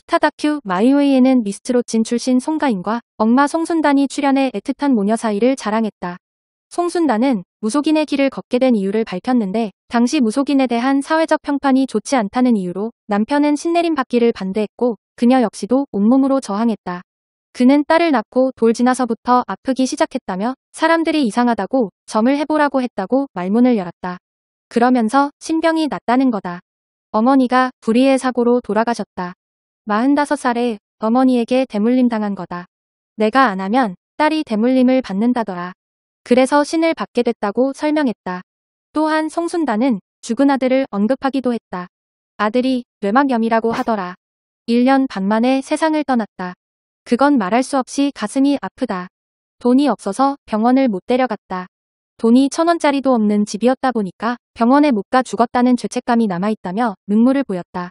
스타 다큐 마이웨이에는 미스트롯진 출신 송가인과 엄마 송순단이 출연해 애틋한 모녀 사이를 자랑했다. 송순단은 무속인의 길을 걷게 된 이유를 밝혔는데 당시 무속인에 대한 사회적 평판이 좋지 않다는 이유로 남편은 신내림 받기를 반대했고 그녀 역시도 온몸으로 저항했다. 그는 딸을 낳고 돌 지나서부터 아프기 시작했다며 사람들이 이상하다고 점을 해보라고 했다고 말문을 열었다. 그러면서 신병이 났다는 거다. 어머니가 불의의 사고로 돌아가셨다. 45살에 어머니에게 대물림 당한 거다. 내가 안 하면 딸이 대물림을 받는다더라. 그래서 신을 받게 됐다고 설명했다. 또한 송순단은 죽은 아들을 언급하기도 했다. 아들이 뇌막염이라고 하더라. 1년 반 만에 세상을 떠났다. 그건 말할 수 없이 가슴이 아프다. 돈이 없어서 병원을 못 데려갔다. 돈이 천 원짜리도 없는 집이었다 보니까 병원에 못 가 죽었다는 죄책감이 남아있다며 눈물을 보였다.